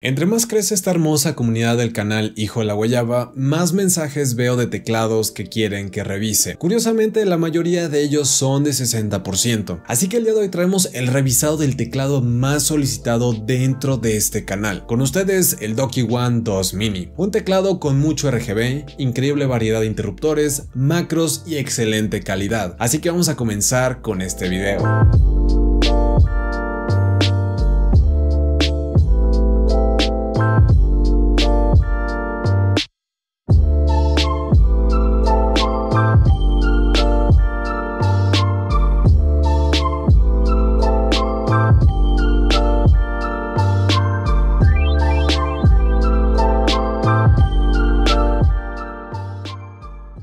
Entre más crece esta hermosa comunidad del canal Hijo de la Guayaba, más mensajes veo de teclados que quieren que revise. Curiosamente, la mayoría de ellos son de 60%. Así que el día de hoy traemos el revisado del teclado más solicitado dentro de este canal. Con ustedes, el Doki One 2 Mini. Un teclado con mucho RGB, increíble variedad de interruptores, macros y excelente calidad. Así que vamos a comenzar con este video.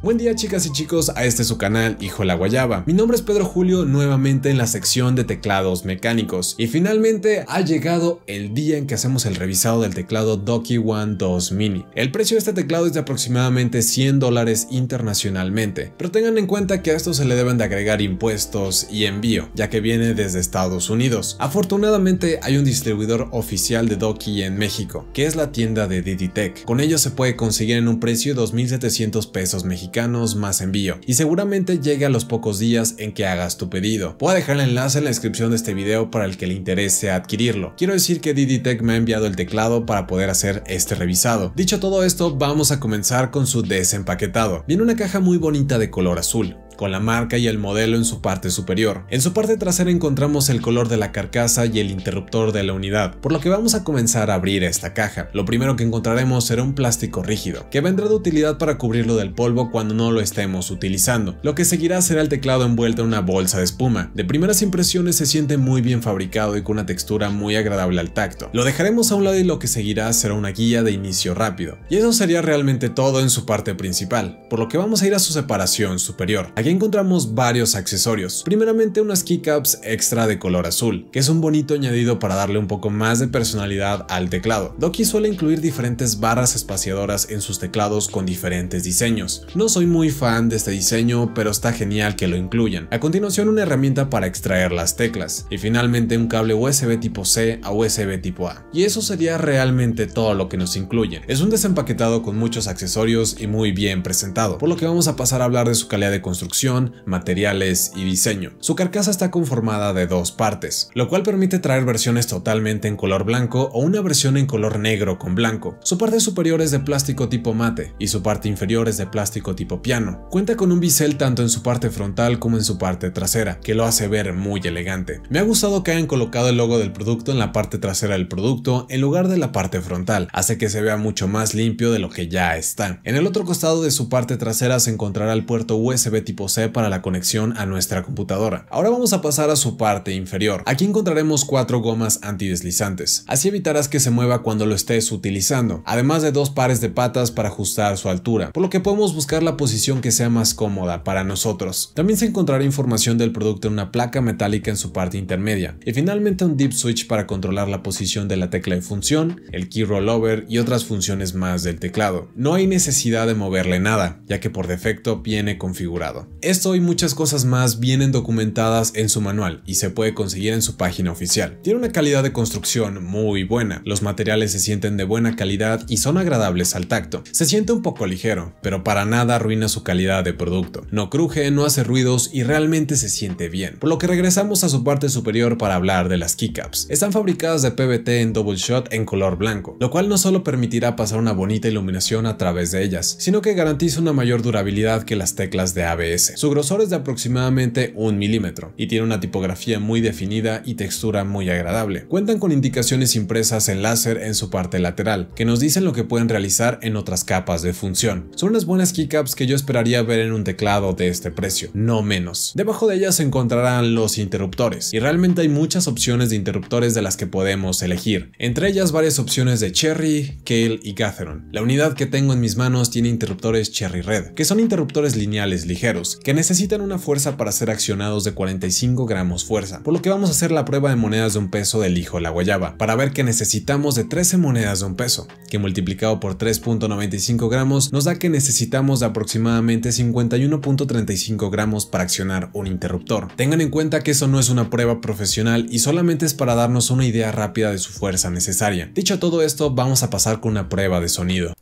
Buen día chicas y chicos, a este su canal Hijo la Guayaba. Mi nombre es Pedro Julio, nuevamente en la sección de teclados mecánicos. Y finalmente ha llegado el día en que hacemos el revisado del teclado Doki One 2 Mini. El precio de este teclado es de aproximadamente 100 dólares internacionalmente, pero tengan en cuenta que a esto se le deben de agregar impuestos y envío, ya que viene desde Estados Unidos. Afortunadamente hay un distribuidor oficial de Doki en México, que es la tienda de Diditech. Con ello se puede conseguir en un precio de 2.700 pesos mexicanos más envío y seguramente llegue a los pocos días en que hagas tu pedido. Voy a dejar el enlace en la descripción de este video para el que le interese adquirirlo. Quiero decir que Didi me ha enviado el teclado para poder hacer este revisado. Dicho todo esto, vamos a comenzar con su desempaquetado. Viene una caja muy bonita de color azul, con la marca y el modelo en su parte superior. En su parte trasera encontramos el color de la carcasa y el interruptor de la unidad, por lo que vamos a comenzar a abrir esta caja. Lo primero que encontraremos será un plástico rígido, que vendrá de utilidad para cubrirlo del polvo cuando no lo estemos utilizando. Lo que seguirá será el teclado envuelto en una bolsa de espuma. De primeras impresiones se siente muy bien fabricado y con una textura muy agradable al tacto. Lo dejaremos a un lado y lo que seguirá será una guía de inicio rápido. Y eso sería realmente todo en su parte principal, por lo que vamos a ir a su separación superior. Aquí encontramos varios accesorios. Primeramente unas keycaps extra de color azul, que es un bonito añadido para darle un poco más de personalidad al teclado. Doki suele incluir diferentes barras espaciadoras en sus teclados con diferentes diseños. No soy muy fan de este diseño, pero está genial que lo incluyan. A continuación una herramienta para extraer las teclas y finalmente un cable USB tipo C a USB tipo A. Y eso sería realmente todo lo que nos incluye Es un desempaquetado con muchos accesorios y muy bien presentado, por lo que vamos a pasar a hablar de su calidad de construcción, materiales y diseño. Su carcasa está conformada de dos partes, lo cual permite traer versiones totalmente en color blanco o una versión en color negro con blanco. Su parte superior es de plástico tipo mate y su parte inferior es de plástico tipo piano. Cuenta con un bisel tanto en su parte frontal como en su parte trasera, que lo hace ver muy elegante. Me ha gustado que hayan colocado el logo del producto en la parte trasera del producto en lugar de la parte frontal, hace que se vea mucho más limpio de lo que ya está. En el otro costado de su parte trasera se encontrará el puerto USB tipo C para la conexión a nuestra computadora. Ahora vamos a pasar a su parte inferior. Aquí encontraremos cuatro gomas antideslizantes, así evitarás que se mueva cuando lo estés utilizando, además de dos pares de patas para ajustar su altura, por lo que podemos buscar la posición que sea más cómoda para nosotros. También se encontrará información del producto en una placa metálica en su parte intermedia y finalmente un dip switch para controlar la posición de la tecla de función, el key rollover y otras funciones más del teclado. No hay necesidad de moverle nada, ya que por defecto viene configurado. Esto y muchas cosas más vienen documentadas en su manual y se puede conseguir en su página oficial. Tiene una calidad de construcción muy buena, los materiales se sienten de buena calidad y son agradables al tacto. Se siente un poco ligero, pero para nada su calidad de producto. No cruje, no hace ruidos y realmente se siente bien, por lo que regresamos a su parte superior para hablar de las keycaps. Están fabricadas de PVT en double shot en color blanco, lo cual no solo permitirá pasar una bonita iluminación a través de ellas, sino que garantiza una mayor durabilidad que las teclas de ABS. Su grosor es de aproximadamente un milímetro y tiene una tipografía muy definida y textura muy agradable. Cuentan con indicaciones impresas en láser en su parte lateral, que nos dicen lo que pueden realizar en otras capas de función. Son unas buenas keycaps que yo esperaría ver en un teclado de este precio, no menos. Debajo de ellas se encontrarán los interruptores, y realmente hay muchas opciones de interruptores de las que podemos elegir, entre ellas varias opciones de Cherry, Kale y Catherine. La unidad que tengo en mis manos tiene interruptores Cherry Red, que son interruptores lineales ligeros, que necesitan una fuerza para ser accionados de 45 gramos fuerza, por lo que vamos a hacer la prueba de monedas de un peso del hijo la guayaba, para ver que necesitamos de 13 monedas de un peso, que multiplicado por 3.95 gramos nos da que necesitamos de aproximadamente aproximadamente 51.35 gramos para accionar un interruptor. Tengan en cuenta que eso no es una prueba profesional y solamente es para darnos una idea rápida de su fuerza necesaria. Dicho todo esto, vamos a pasar con una prueba de sonido.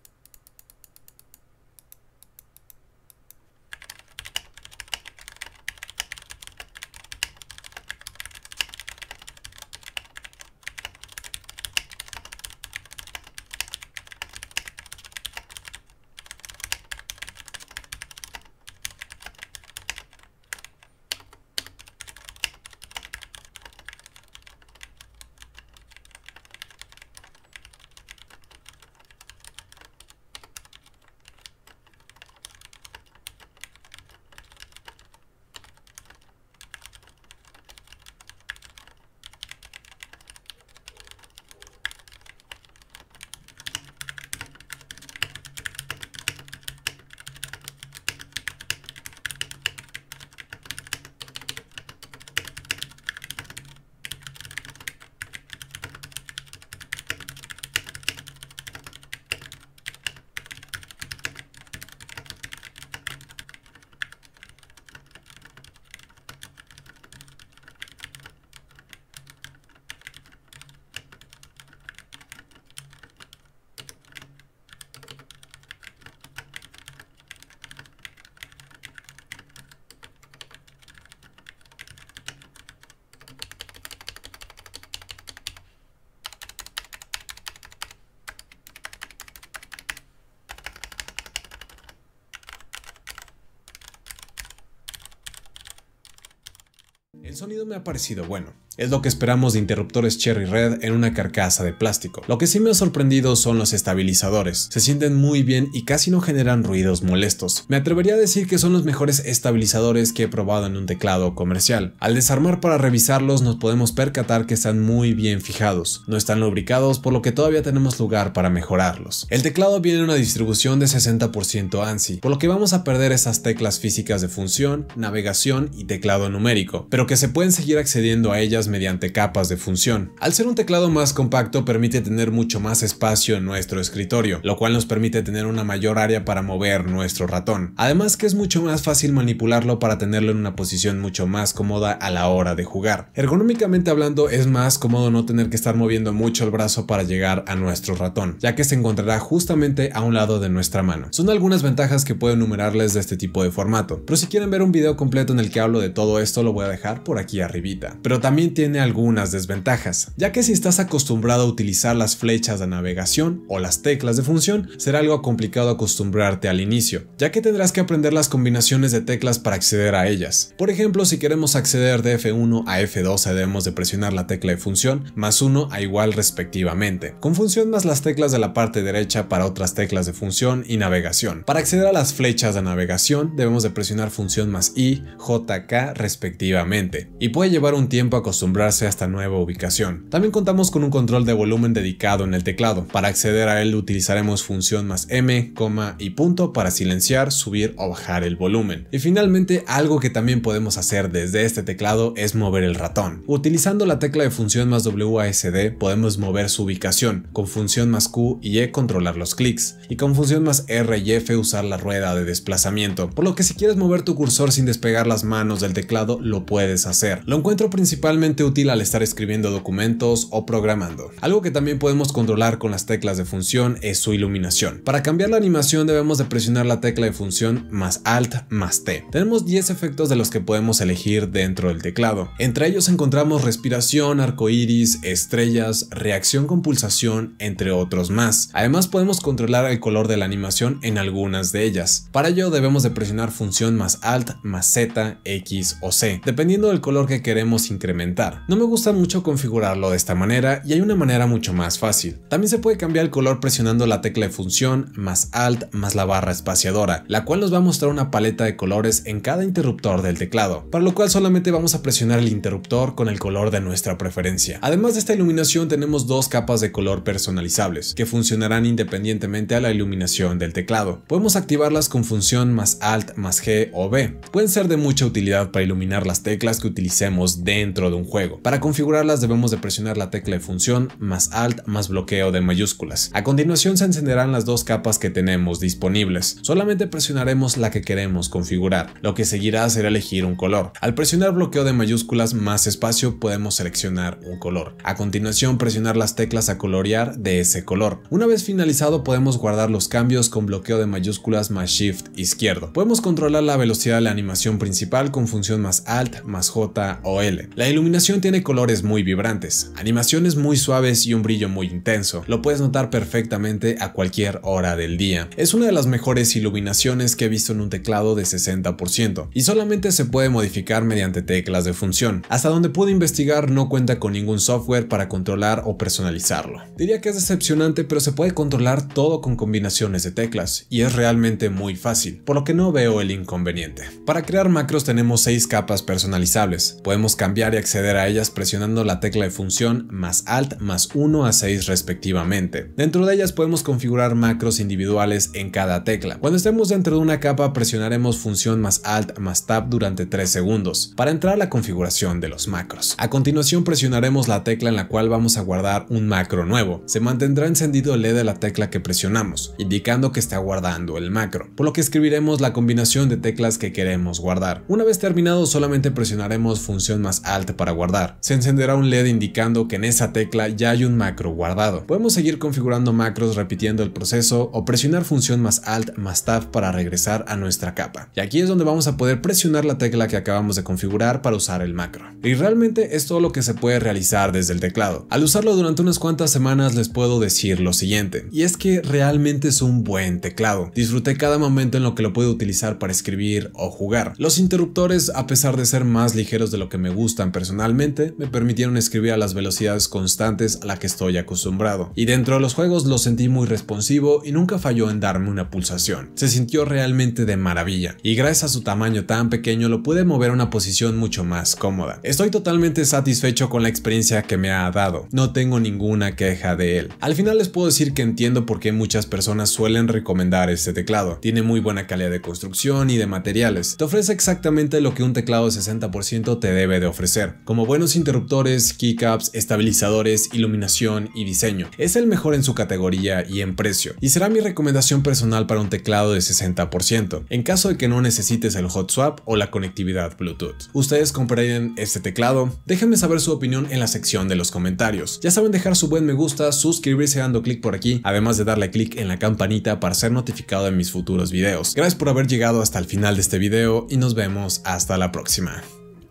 El sonido me ha parecido bueno. Es lo que esperamos de interruptores Cherry Red en una carcasa de plástico. Lo que sí me ha sorprendido son los estabilizadores. Se sienten muy bien y casi no generan ruidos molestos. Me atrevería a decir que son los mejores estabilizadores que he probado en un teclado comercial. Al desarmar para revisarlos nos podemos percatar que están muy bien fijados. No están lubricados por lo que todavía tenemos lugar para mejorarlos. El teclado viene en una distribución de 60% ANSI, por lo que vamos a perder esas teclas físicas de función, navegación y teclado numérico, pero que se pueden seguir accediendo a ellas mediante capas de función. Al ser un teclado más compacto permite tener mucho más espacio en nuestro escritorio, lo cual nos permite tener una mayor área para mover nuestro ratón. Además que es mucho más fácil manipularlo para tenerlo en una posición mucho más cómoda a la hora de jugar. Ergonómicamente hablando es más cómodo no tener que estar moviendo mucho el brazo para llegar a nuestro ratón, ya que se encontrará justamente a un lado de nuestra mano. Son algunas ventajas que puedo enumerarles de este tipo de formato, pero si quieren ver un video completo en el que hablo de todo esto lo voy a dejar por aquí arribita. Pero también tiene algunas desventajas, ya que si estás acostumbrado a utilizar las flechas de navegación o las teclas de función, será algo complicado acostumbrarte al inicio, ya que tendrás que aprender las combinaciones de teclas para acceder a ellas. Por ejemplo, si queremos acceder de F1 a F12 debemos de presionar la tecla de función más 1 a igual respectivamente, con función más las teclas de la parte derecha para otras teclas de función y navegación. Para acceder a las flechas de navegación debemos de presionar función más I, J, K respectivamente, y puede llevar un tiempo a hasta a esta nueva ubicación. También contamos con un control de volumen dedicado en el teclado. Para acceder a él utilizaremos función más M, coma y punto para silenciar, subir o bajar el volumen. Y finalmente algo que también podemos hacer desde este teclado es mover el ratón. Utilizando la tecla de función más WASD podemos mover su ubicación, con función más Q y E controlar los clics, y con función más R y F usar la rueda de desplazamiento, por lo que si quieres mover tu cursor sin despegar las manos del teclado lo puedes hacer. Lo encuentro principalmente útil al estar escribiendo documentos o programando. Algo que también podemos controlar con las teclas de función es su iluminación. Para cambiar la animación debemos de presionar la tecla de función más Alt más T. Tenemos 10 efectos de los que podemos elegir dentro del teclado. Entre ellos encontramos respiración, iris, estrellas, reacción con pulsación, entre otros más. Además podemos controlar el color de la animación en algunas de ellas. Para ello debemos de presionar función más Alt más Z, X o C, dependiendo del color que queremos incrementar no me gusta mucho configurarlo de esta manera y hay una manera mucho más fácil. También se puede cambiar el color presionando la tecla de función más alt más la barra espaciadora, la cual nos va a mostrar una paleta de colores en cada interruptor del teclado, para lo cual solamente vamos a presionar el interruptor con el color de nuestra preferencia. Además de esta iluminación tenemos dos capas de color personalizables, que funcionarán independientemente a la iluminación del teclado. Podemos activarlas con función más alt más G o B. Pueden ser de mucha utilidad para iluminar las teclas que utilicemos dentro de un para configurarlas debemos de presionar la tecla de función más alt más bloqueo de mayúsculas. A continuación se encenderán las dos capas que tenemos disponibles. Solamente presionaremos la que queremos configurar. Lo que seguirá será elegir un color. Al presionar bloqueo de mayúsculas más espacio podemos seleccionar un color. A continuación presionar las teclas a colorear de ese color. Una vez finalizado podemos guardar los cambios con bloqueo de mayúsculas más shift izquierdo. Podemos controlar la velocidad de la animación principal con función más alt más j o l. La iluminación iluminación tiene colores muy vibrantes, animaciones muy suaves y un brillo muy intenso. Lo puedes notar perfectamente a cualquier hora del día. Es una de las mejores iluminaciones que he visto en un teclado de 60% y solamente se puede modificar mediante teclas de función. Hasta donde pude investigar no cuenta con ningún software para controlar o personalizarlo. Diría que es decepcionante pero se puede controlar todo con combinaciones de teclas y es realmente muy fácil, por lo que no veo el inconveniente. Para crear macros tenemos 6 capas personalizables. Podemos cambiar y acceder a ellas presionando la tecla de función más alt más 1 a 6 respectivamente. Dentro de ellas podemos configurar macros individuales en cada tecla. Cuando estemos dentro de una capa presionaremos función más alt más tab durante 3 segundos para entrar a la configuración de los macros. A continuación presionaremos la tecla en la cual vamos a guardar un macro nuevo. Se mantendrá encendido el LED de la tecla que presionamos, indicando que está guardando el macro, por lo que escribiremos la combinación de teclas que queremos guardar. Una vez terminado solamente presionaremos función más alt para guardar. Se encenderá un LED indicando que en esa tecla ya hay un macro guardado. Podemos seguir configurando macros repitiendo el proceso o presionar función más Alt más Tab para regresar a nuestra capa. Y aquí es donde vamos a poder presionar la tecla que acabamos de configurar para usar el macro. Y realmente es todo lo que se puede realizar desde el teclado. Al usarlo durante unas cuantas semanas les puedo decir lo siguiente, y es que realmente es un buen teclado. Disfruté cada momento en lo que lo puedo utilizar para escribir o jugar. Los interruptores, a pesar de ser más ligeros de lo que me gustan personalmente, Finalmente me permitieron escribir a las velocidades constantes a la que estoy acostumbrado, y dentro de los juegos lo sentí muy responsivo y nunca falló en darme una pulsación. Se sintió realmente de maravilla, y gracias a su tamaño tan pequeño lo pude mover a una posición mucho más cómoda. Estoy totalmente satisfecho con la experiencia que me ha dado, no tengo ninguna queja de él. Al final les puedo decir que entiendo por qué muchas personas suelen recomendar este teclado, tiene muy buena calidad de construcción y de materiales, te ofrece exactamente lo que un teclado de 60% te debe de ofrecer, como buenos interruptores, keycaps, estabilizadores, iluminación y diseño. Es el mejor en su categoría y en precio, y será mi recomendación personal para un teclado de 60%, en caso de que no necesites el hot swap o la conectividad Bluetooth. ¿Ustedes comprarían este teclado? Déjenme saber su opinión en la sección de los comentarios. Ya saben dejar su buen me gusta, suscribirse dando clic por aquí, además de darle clic en la campanita para ser notificado de mis futuros videos. Gracias por haber llegado hasta el final de este video y nos vemos hasta la próxima.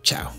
Chao.